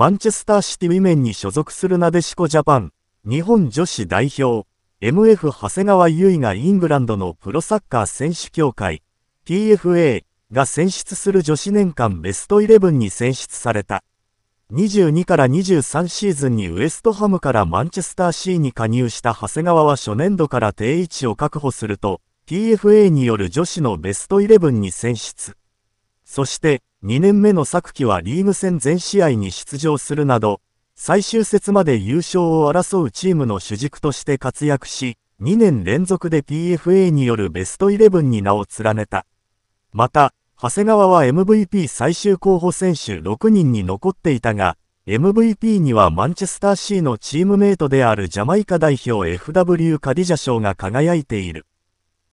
マンチェスターシティウィメンに所属するなでしこジャパン、日本女子代表、MF 長谷川優衣がイングランドのプロサッカー選手協会、PFA が選出する女子年間ベストイレブンに選出された。22から23シーズンにウエストハムからマンチェスター C に加入した長谷川は初年度から定位置を確保すると、PFA による女子のベストイレブンに選出。そして、2年目の昨季はリーグ戦全試合に出場するなど、最終節まで優勝を争うチームの主軸として活躍し、2年連続で PFA によるベストイレブンに名を連ねた。また、長谷川は MVP 最終候補選手6人に残っていたが、MVP にはマンチェスター C のチームメイトであるジャマイカ代表 FW カディジャ賞が輝いている。